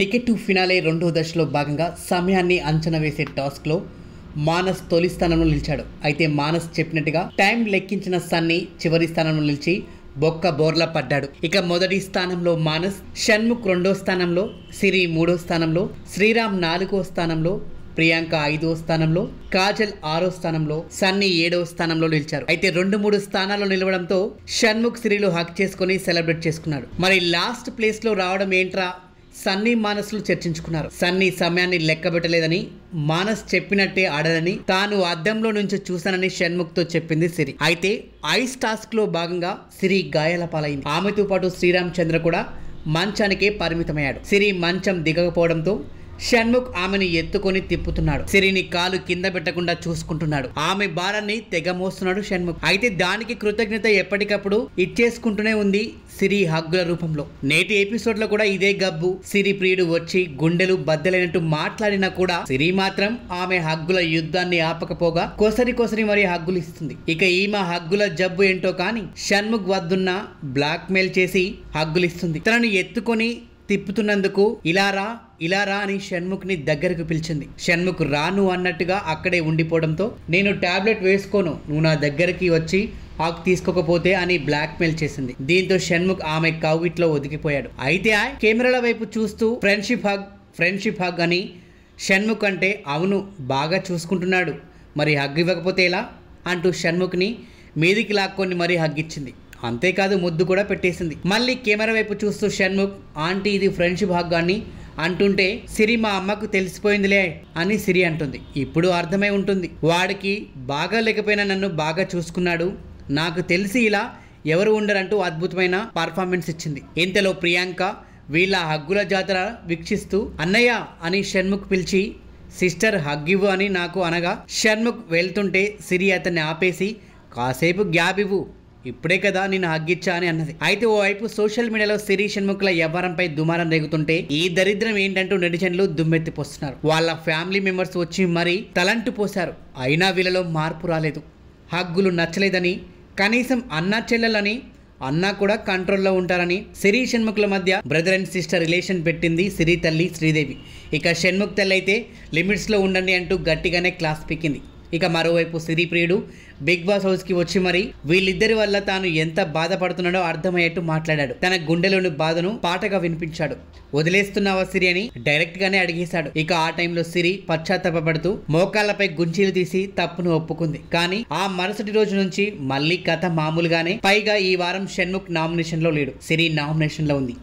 ticket to finale రెండో దశలో భాగంగా సమయాన్ని అంచనా వేసే టాస్క్లో మానస్ తొలి స్థానంలో నిలిచాడు అయితే మానస్ చెప్పినట్టుగా టైం లెక్కించిన సన్ని చివరి స్థానంలో నిలిచి బొక్క బోర్లా పడ్డాడు ఇక మొదటి స్థానంలో మానస్ షణ్ముఖ్ రెండో స్థానంలో సిరి మూడో స్థానంలో శ్రీరామ్ నాలుగో స్థానంలో ప్రియాంక ఐదో స్థానంలో కాజల్ ఆరో స్థానంలో సన్ని ఏడో స్థానంలో నిలిచారు అయితే రెండు మూడు స్థానాల్లో నిలవడంతో షణ్ముఖ్ సిరిలు హక్ చేసుకుని సెలబ్రేట్ చేసుకున్నాడు మరి లాస్ట్ ప్లేస్ లో రావడం ఏంట్రా సన్నీ మానసులు చర్చించుకున్నారు సన్నీ సమయాన్ని లెక్కబెట్టలేదని మానస్ చెప్పినట్టే ఆడరని తాను అద్దంలో నుంచి చూశానని షణ్ముఖ్తో చెప్పింది సిరి అయితే ఐస్ టాస్క్లో భాగంగా సిరి గాయాల పాలైంది ఆమెతో పాటు శ్రీరామ్ చంద్ర కూడా మంచానికే పరిమితమయ్యాడు సిరి మంచం దిగకపోవడంతో షణ్ముఖ్ ఆమెను ఎత్తుకొని తిప్పుతున్నాడు సిరిని కాలు కింద పెట్టకుండా చూసుకుంటున్నాడు ఆమె భారాన్ని తెగ మోస్తున్నాడు షణ్ముఖ్ అయితే దానికి కృతజ్ఞత ఎప్పటికప్పుడు ఇచ్చేసుకుంటూనే ఉంది సిరి హగ్గుల రూపంలో నేటి ఎపిసోడ్ లో కూడా ఇదే గబ్బు సిరి ప్రియుడు వచ్చి గుండెలు బద్దలైనట్టు మాట్లాడినా కూడా సిరి మాత్రం ఆమె హగ్గుల యుద్ధాన్ని ఆపకపోగా కొసరి కొసరి మరి హగ్గులు ఇస్తుంది ఇక ఈమె హగ్గుల జబ్బు ఏంటో కానీ షణ్ముఖ్ వద్దున్న బ్లాక్ మెయిల్ చేసి హగ్గులిస్తుంది తనను ఎత్తుకొని తిప్పుతున్నందుకు ఇలారా ఇలారా అని షణ్ముఖ్ని దగ్గరకు పిలిచింది షణ్ముఖ్ రాను అన్నట్టుగా అక్కడే ఉండిపోవడంతో నేను టాబ్లెట్ వేసుకోను నువ్వు నా దగ్గరికి వచ్చి ఆకు తీసుకోకపోతే అని బ్లాక్మెయిల్ చేసింది దీంతో షణ్ముఖ్ ఆమె కౌగిట్లో ఒదిగిపోయాడు అయితే ఆ కెమెరాల వైపు చూస్తూ ఫ్రెండ్షిప్ హగ్ ఫ్రెండ్షిప్ హగ్ అని షణ్ముఖ్ అంటే అవును బాగా చూసుకుంటున్నాడు మరి హగ్ ఇవ్వకపోతే ఎలా అంటూ షణ్ముఖ్ని మీదికి లాక్కొని మరీ హగ్ ఇచ్చింది అంతేకాదు ముద్దు కూడా పెట్టేసింది మళ్ళీ కెమెరా వైపు చూస్తూ షణ్ముఖ్ ఆంటీ ఇది ఫ్రెండ్షిప్ భాగాన్ని అంటుంటే సిరి మా అమ్మకు తెలిసిపోయిందిలే అని సిరి అంటుంది ఇప్పుడు అర్థమై ఉంటుంది వాడికి బాగా లేకపోయినా నన్ను బాగా చూసుకున్నాడు నాకు తెలిసి ఇలా ఎవరు ఉండరంటూ అద్భుతమైన పర్ఫార్మెన్స్ ఇచ్చింది ఇంతలో ప్రియాంక వీళ్ళ హగ్గుల జాతర వీక్షిస్తూ అన్నయ్య అని షణ్ముఖ్ పిలిచి సిస్టర్ హగ్గివ్వు అని నాకు అనగా షణ్ముఖ్ వెళ్తుంటే సిరి అతన్ని ఆపేసి కాసేపు గ్యాబ్ ఇవ్వు ఇప్పుడే కదా నేను హగ్గిచ్చా అని అన్నది అయితే ఓ వైపు సోషల్ మీడియాలో శిరీష్ షణ్ముఖుల వ్యవహారంపై దుమారం రేగుతుంటే ఈ దరిద్రం ఏంటంటూ నెటిజన్లు దుమ్మెత్తిపోస్తున్నారు వాళ్ళ ఫ్యామిలీ మెంబర్స్ వచ్చి మరీ తలంటు పోశారు అయినా వీళ్ళలో మార్పు రాలేదు హగ్గులు నచ్చలేదని కనీసం అన్నా చెల్లెలని అన్నా కూడా కంట్రోల్లో ఉంటారని సిరి షణ్ముఖుల మధ్య బ్రదర్ అండ్ సిస్టర్ రిలేషన్ పెట్టింది సిరి తల్లి శ్రీదేవి ఇక షణ్ముఖ్ తల్లి అయితే లిమిట్స్లో ఉండండి అంటూ గట్టిగానే క్లాస్ పిక్కింది ఇక మరోవైపు సిరిప్రియుడు బిగ్ బాస్ హౌస్ కి వచ్చి మరి వీళ్ళిద్దరి వల్ల తాను ఎంత బాధపడుతున్నాడో అర్థమయ్యేట్టు మాట్లాడాడు తన గుండెలోని బాధను పాటగా వినిపించాడు వదిలేస్తున్నావా సిరి అని డైరెక్ట్ గానే అడిగేశాడు ఇక ఆ టైంలో సిరి పశ్చాత్తాపడుతూ మోకాళ్లపై గుంజీలు తీసి తప్పును ఒప్పుకుంది కానీ ఆ మరుసటి రోజు నుంచి మళ్ళీ కథ మామూలుగానే పైగా ఈ వారం షణ్ముఖ్ నామినేషన్ లో లేడు సిరి నామినేషన్ లో ఉంది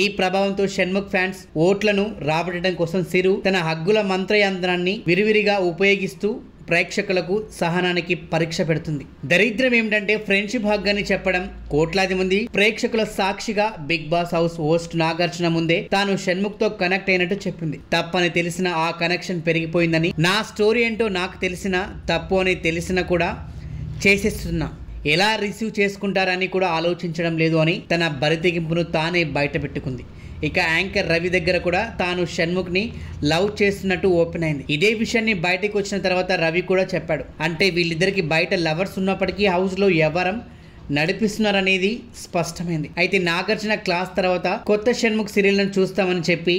ఈ ప్రభావంతో షణ్ముఖ్ ఫ్యాన్స్ ఓట్లను రాబట్టడం కోసం సిరు తన హగ్గుల మంత్రయంత్రాన్ని విరివిరిగా ఉపయోగిస్తూ ప్రేక్షకులకు సహనానికి పరీక్ష పెడుతుంది దరిద్రం ఏమిటంటే ఫ్రెండ్షిప్ హగ్ అని చెప్పడం కోట్లాది మంది ప్రేక్షకుల సాక్షిగా big boss house host Nagarjuna ముందే తాను షణ్ముఖ్తో కనెక్ట్ అయినట్టు చెప్పింది తప్పని తెలిసిన ఆ కనెక్షన్ పెరిగిపోయిందని నా స్టోరీ ఏంటో నాకు తెలిసిన తప్పు అని తెలిసినా కూడా చేసేస్తున్నా ఎలా రిసీవ్ చేసుకుంటారని కూడా ఆలోచించడం లేదు అని తన బరితెగింపును తానే బయటపెట్టుకుంది ఇక యాంకర్ రవి దగ్గర కూడా తాను షణ్ముఖ్ని లవ్ చేస్తున్నట్టు ఓపెన్ అయింది ఇదే విషయాన్ని బయటకు వచ్చిన తర్వాత రవి కూడా చెప్పాడు అంటే వీళ్ళిద్దరికి బయట లవర్స్ ఉన్నప్పటికీ హౌస్లో ఎవరం నడిపిస్తున్నారనేది స్పష్టమైంది అయితే నాగార్జున క్లాస్ తర్వాత కొత్త షణ్ముఖ్ సీరియల్ను చూస్తామని చెప్పి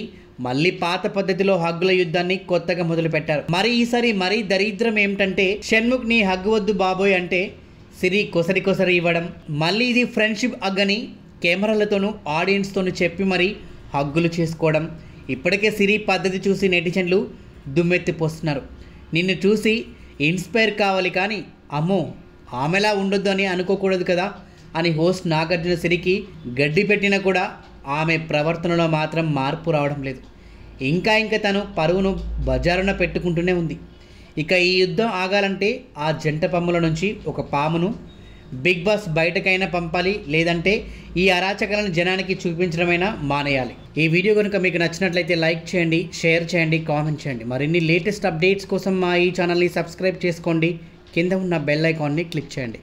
మళ్ళీ పాత పద్ధతిలో హగ్గుల యుద్ధాన్ని కొత్తగా మొదలుపెట్టారు మరి ఈసారి మరీ దరిద్రం ఏమిటంటే షణ్ముఖ్ ని హగ్గు వద్దు బాబోయ్ అంటే సిరి కొసరి కొసరి ఇవ్వడం మళ్ళీ ఇది ఫ్రెండ్షిప్ అగ్గని కెమెరాలతోనూ ఆడియన్స్తోనూ చెప్పి మరీ హగ్గులు చేసుకోవడం ఇప్పటికే సిరి పద్ధతి చూసి నెటిజన్లు దుమ్మెత్తిపోస్తున్నారు నిన్ను చూసి ఇన్స్పైర్ కావాలి కానీ అమ్మో ఆమెలా ఉండొద్దు అని అనుకోకూడదు కదా అని హోస్ట్ నాగార్జున సిరికి గడ్డి పెట్టినా కూడా ఆమె ప్రవర్తనలో మాత్రం మార్పు రావడం లేదు ఇంకా ఇంకా తను పరువును బజారున పెట్టుకుంటూనే ఉంది ఇక ఈ యుద్ధం ఆగాలంటే ఆ జంట పమ్ముల నుంచి ఒక పామును బిగ్ బాస్ బయటకైనా పంపాలి లేదంటే ఈ అరాచకాలను జనానికి చూపించడమైనా మానేయాలి ఈ వీడియో కనుక మీకు నచ్చినట్లయితే లైక్ చేయండి షేర్ చేయండి కామెంట్ చేయండి మరిన్ని లేటెస్ట్ అప్డేట్స్ కోసం మా ఈ ఛానల్ని సబ్స్క్రైబ్ చేసుకోండి కింద ఉన్న బెల్ ఐకాన్ని క్లిక్ చేయండి